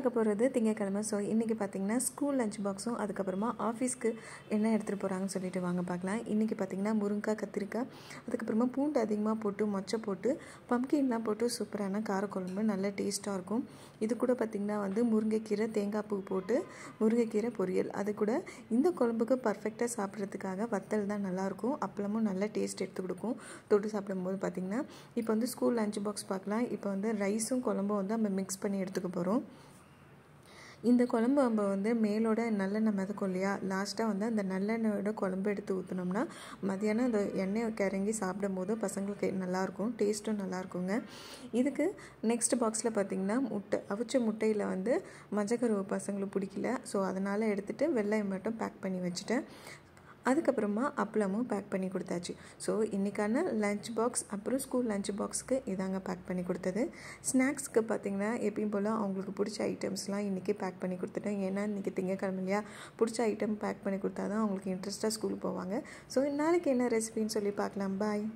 பார்க்க போகிறது திங்கக்கிழமை ஸோ இன்றைக்கி பார்த்திங்கன்னா ஸ்கூல் லஞ்ச் பாக்ஸும் அதுக்கப்புறமா ஆஃபீஸ்க்கு என்ன எடுத்துகிட்டு போகிறாங்கன்னு சொல்லிட்டு வாங்க பார்க்கலாம் இன்றைக்கி பார்த்திங்கன்னா முருங்காய் கத்திரிக்காய் அதுக்கப்புறமா பூண்டு அதிகமாக போட்டு மொச்சை போட்டு பம்கின்லாம் போட்டு சூப்பரான காரக்குழம்பு நல்ல டேஸ்ட்டாக இருக்கும் இது கூட பார்த்திங்கன்னா வந்து முருங்கைக்கீரை தேங்காய் பூ போட்டு முருங்கைக்கீரை பொரியல் அது கூட இந்த குழம்புக்கு பர்ஃபெக்டாக சாப்பிட்றதுக்காக வத்தல் தான் நல்லாயிருக்கும் அப்பளமும் நல்ல டேஸ்ட் எடுத்து கொடுக்கும் தொட்டு சாப்பிடும்போது பார்த்திங்கன்னா இப்போ வந்து ஸ்கூல் லஞ்ச் பாக்ஸ் பார்க்கலாம் இப்போ வந்து ரைஸும் குழம்பும் வந்து நம்ம மிக்ஸ் பண்ணி எடுத்துக்க போகிறோம் இந்த குழம்பு நம்ம வந்து மேலோட நல்லெண்ணெய் மிதக்கும் இல்லையா லாஸ்ட்டாக வந்து அந்த நல்லெண்ணெயோட குழம்பு எடுத்து ஊற்றினோம்னா மதியானம் அந்த எண்ணெய் கிறங்கி சாப்பிடும்போது பசங்களுக்கு நல்லாயிருக்கும் டேஸ்ட்டும் நல்லாயிருக்குங்க இதுக்கு நெக்ஸ்ட் பாக்ஸில் பார்த்திங்கன்னா முட்டை அவிச்ச முட்டையில் வந்து மஞ்சக்கருவு பசங்களுக்கு பிடிக்கல ஸோ அதனால் எடுத்துகிட்டு வெள்ளையை மட்டும் பேக் பண்ணி வச்சுட்டேன் அதுக்கப்புறமா அப்பளமும் பேக் பண்ணி கொடுத்தாச்சு ஸோ இன்றைக்கான லஞ்ச் பாக்ஸ் அப்புறம் ஸ்கூல் லஞ்ச் பாக்ஸுக்கு இதாங்க பேக் பண்ணி கொடுத்தது ஸ்நாக்ஸ்க்கு பார்த்திங்கன்னா எப்பயும் போல் அவங்களுக்கு பிடிச்ச ஐட்டம்ஸ்லாம் இன்றைக்கி பேக் பண்ணி கொடுத்துட்டேன் ஏன்னா இன்றைக்கி திங்கக்கிழமை இல்லையா பிடிச்ச ஐட்டம் பேக் பண்ணி கொடுத்தா தான் அவங்களுக்கு இன்ட்ரெஸ்ட்டாக ஸ்கூல் போவாங்க ஸோ நாளைக்கு என்ன ரெசிபின்னு சொல்லி பார்க்கலாம் பாய்